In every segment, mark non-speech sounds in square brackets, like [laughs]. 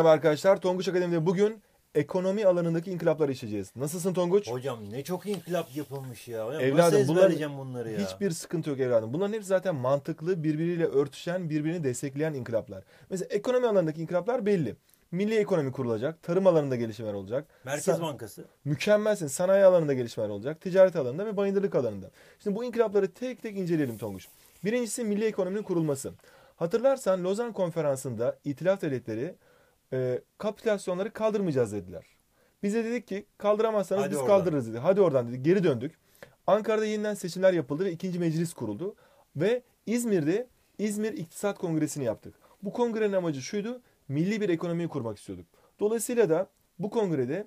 Merhaba arkadaşlar. Tonguç Akademi'de bugün ekonomi alanındaki inkılapları işleyeceğiz. Nasılsın Tonguç? Hocam ne çok inkılap yapılmış ya. ya evladım bunların bunları ya? hiçbir sıkıntı yok evladım. Bunların hepsi zaten mantıklı, birbiriyle örtüşen, birbirini destekleyen inkılaplar. Mesela ekonomi alanındaki inkılaplar belli. Milli ekonomi kurulacak, tarım alanında gelişmeler olacak. Merkez Sa- Bankası. Mükemmelsin. Sanayi alanında gelişmeler olacak, ticaret alanında ve bayındırlık alanında. Şimdi bu inkılapları tek tek inceleyelim Tonguç. Birincisi milli ekonominin kurulması. Hatırlarsan Lozan Konferansı'nda İtilaf Devletleri e, kapitülasyonları kaldırmayacağız dediler. Bize dedik ki kaldıramazsanız Hadi biz oradan. kaldırırız dedi. Hadi oradan dedi. Geri döndük. Ankara'da yeniden seçimler yapıldı ve ikinci meclis kuruldu. Ve İzmir'de İzmir İktisat Kongresi'ni yaptık. Bu kongrenin amacı şuydu. Milli bir ekonomiyi kurmak istiyorduk. Dolayısıyla da bu kongrede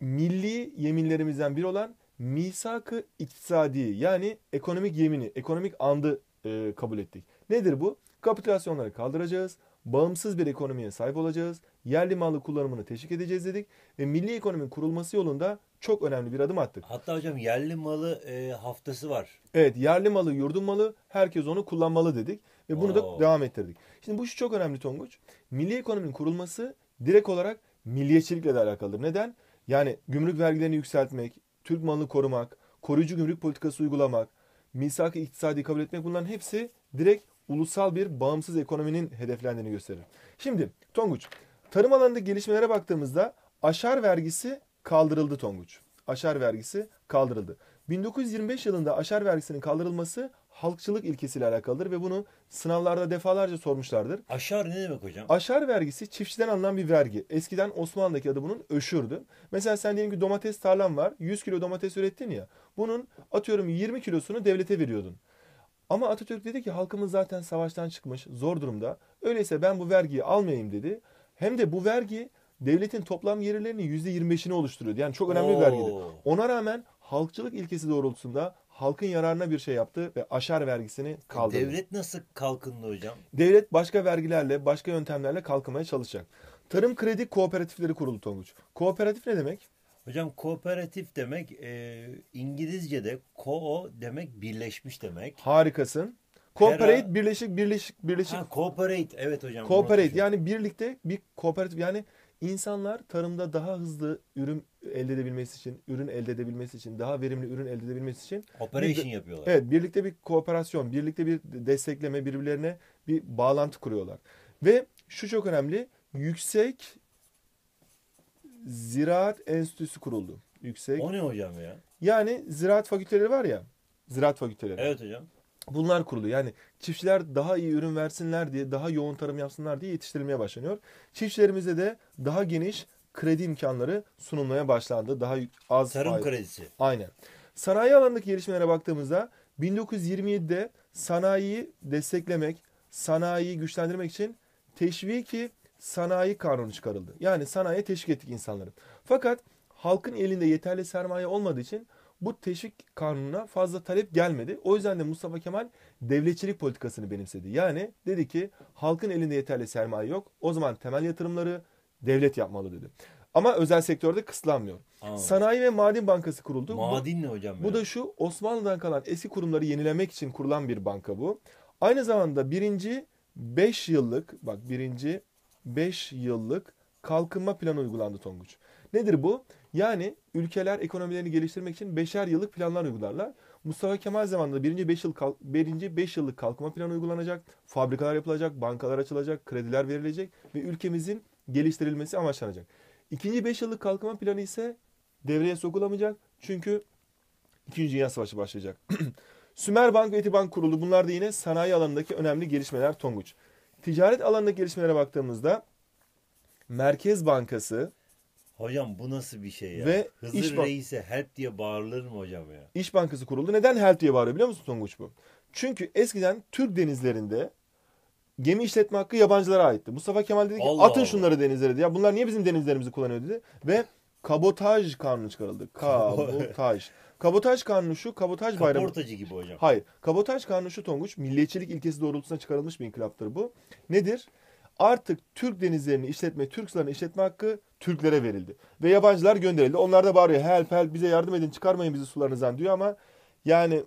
milli yeminlerimizden biri olan misak-ı iktisadi yani ekonomik yemini, ekonomik andı e, kabul ettik. Nedir bu? Kapitülasyonları kaldıracağız bağımsız bir ekonomiye sahip olacağız. Yerli malı kullanımını teşvik edeceğiz dedik ve milli ekonominin kurulması yolunda çok önemli bir adım attık. Hatta hocam yerli malı e, haftası var. Evet yerli malı yurdun malı herkes onu kullanmalı dedik ve bunu Oo. da devam ettirdik. Şimdi bu şu çok önemli Tonguç. Milli ekonominin kurulması direkt olarak milliyetçilikle de alakalıdır. Neden? Yani gümrük vergilerini yükseltmek, Türk malını korumak, koruyucu gümrük politikası uygulamak, misak iktisadi kabul etmek bunların hepsi direkt ulusal bir bağımsız ekonominin hedeflendiğini gösterir. Şimdi Tonguç, tarım alanındaki gelişmelere baktığımızda aşar vergisi kaldırıldı Tonguç. Aşar vergisi kaldırıldı. 1925 yılında aşar vergisinin kaldırılması halkçılık ilkesiyle alakalıdır ve bunu sınavlarda defalarca sormuşlardır. Aşar ne demek hocam? Aşar vergisi çiftçiden alınan bir vergi. Eskiden Osmanlı'daki adı bunun öşürdü. Mesela sen diyelim ki domates tarlan var. 100 kilo domates ürettin ya. Bunun atıyorum 20 kilosunu devlete veriyordun. Ama Atatürk dedi ki halkımız zaten savaştan çıkmış, zor durumda. Öyleyse ben bu vergiyi almayayım dedi. Hem de bu vergi devletin toplam gelirlerinin %25'ini oluşturuyor. Yani çok önemli Oo. bir vergidir. Ona rağmen halkçılık ilkesi doğrultusunda halkın yararına bir şey yaptı ve aşar vergisini e, kaldırdı. Devlet nasıl kalkındı hocam? Devlet başka vergilerle, başka yöntemlerle kalkınmaya çalışacak. Tarım kredi kooperatifleri kuruldu Tonguç. Kooperatif ne demek? Hocam kooperatif demek e, İngilizce'de ko demek birleşmiş demek. Harikasın. Cooperate Hera... birleşik birleşik birleşik. Ha, cooperate evet hocam. Cooperate yani birlikte bir kooperatif yani insanlar tarımda daha hızlı ürün elde edebilmesi için, ürün elde edebilmesi için, daha verimli ürün elde edebilmesi için operation yapıyorlar. Evet, birlikte bir kooperasyon, birlikte bir destekleme, birbirlerine bir bağlantı kuruyorlar. Ve şu çok önemli, yüksek Ziraat Enstitüsü kuruldu. Yüksek. O ne hocam ya? Yani ziraat fakülteleri var ya. Ziraat fakülteleri. Evet hocam. Bunlar kuruldu. Yani çiftçiler daha iyi ürün versinler diye, daha yoğun tarım yapsınlar diye yetiştirilmeye başlanıyor. Çiftçilerimize de daha geniş kredi imkanları sunulmaya başlandı. Daha az tarım faiz. kredisi. Aynen. Sanayi alanındaki gelişmelere baktığımızda 1927'de sanayiyi desteklemek, sanayiyi güçlendirmek için teşviki sanayi kanunu çıkarıldı. Yani sanayi teşvik ettik insanları. Fakat halkın elinde yeterli sermaye olmadığı için bu teşvik kanununa fazla talep gelmedi. O yüzden de Mustafa Kemal devletçilik politikasını benimsedi. Yani dedi ki halkın elinde yeterli sermaye yok. O zaman temel yatırımları devlet yapmalı dedi. Ama özel sektörde kısıtlanmıyor. Aa. Sanayi ve Maden Bankası kuruldu. Maden ne hocam? Bu ya? da şu Osmanlı'dan kalan eski kurumları yenilemek için kurulan bir banka bu. Aynı zamanda birinci 5 yıllık bak birinci 5 yıllık kalkınma planı uygulandı Tonguç. Nedir bu? Yani ülkeler ekonomilerini geliştirmek için beşer yıllık planlar uygularlar. Mustafa Kemal zamanında birinci 5 yıl kalk, birinci 5 yıllık kalkınma planı uygulanacak. Fabrikalar yapılacak, bankalar açılacak, krediler verilecek ve ülkemizin geliştirilmesi amaçlanacak. İkinci 5 yıllık kalkınma planı ise devreye sokulamayacak. Çünkü 2. Dünya Savaşı başlayacak. [clears throat] Sümer Bank ve Etibank kuruldu. Bunlar da yine sanayi alanındaki önemli gelişmeler Tonguç. Ticaret alanındaki gelişmelere baktığımızda Merkez Bankası Hocam bu nasıl bir şey ya? Ve Hızır İş Bank- Reis'e help diye bağırılır mı hocam ya? İş Bankası kuruldu. Neden help diye bağırıyor biliyor musun Tonguç bu? Çünkü eskiden Türk denizlerinde gemi işletme hakkı yabancılara aitti. Mustafa Kemal dedi ki Allah atın Allah. şunları denizlere dedi. Ya bunlar niye bizim denizlerimizi kullanıyor dedi. Ve kabotaj kanunu çıkarıldı. [laughs] Kabotaj. Kabotaj kanunu şu, kabotaj bayramı... Kaportacı gibi hocam. Hayır. Kabotaj kanunu Tonguç, milliyetçilik ilkesi doğrultusuna çıkarılmış bir inkılaptır bu. Nedir? Artık Türk denizlerini işletme, Türk sularını işletme hakkı Türklere verildi. Ve yabancılar gönderildi. Onlar da bağırıyor help help bize yardım edin çıkarmayın bizi sularınızdan diyor ama yani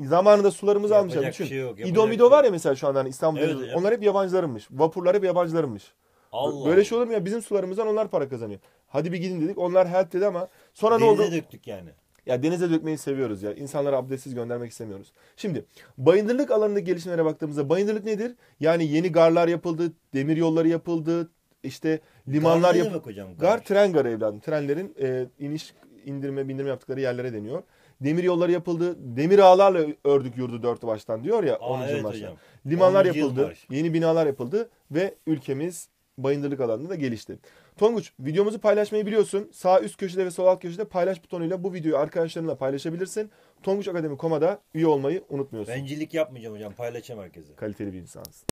zamanında sularımızı almışlar. Düşün. Şey yok, şey var ya mesela şu anda hani İstanbul'da. Evet, Onlar hep yabancılarınmış. Vapurlar hep yabancılarınmış. Allah. Böyle şey olur mu ya? Bizim sularımızdan onlar para kazanıyor. Hadi bir gidin dedik. Onlar help dedi ama sonra Denize ne oldu? döktük yani. Ya denize dökmeyi seviyoruz ya. İnsanları abdestsiz göndermek istemiyoruz. Şimdi bayındırlık alanındaki gelişmelere baktığımızda bayındırlık nedir? Yani yeni garlar yapıldı, demir yolları yapıldı, işte limanlar yapıldı. Gar, hocam, gar. tren garı evladım. Trenlerin e, iniş, indirme, bindirme yaptıkları yerlere deniyor. Demir yolları yapıldı. Demir ağlarla ördük yurdu dört baştan diyor ya. Aa, Evet baştan. Hocam. Limanlar yapıldı. Yeni binalar yapıldı ve ülkemiz bayındırlık alanında da gelişti. Tonguç videomuzu paylaşmayı biliyorsun. Sağ üst köşede ve sol alt köşede paylaş butonuyla bu videoyu arkadaşlarınla paylaşabilirsin. Tonguç Akademi Koma'da üye olmayı unutmuyorsun. Bencillik yapmayacağım hocam. Paylaşacağım herkese. Kaliteli bir insansın.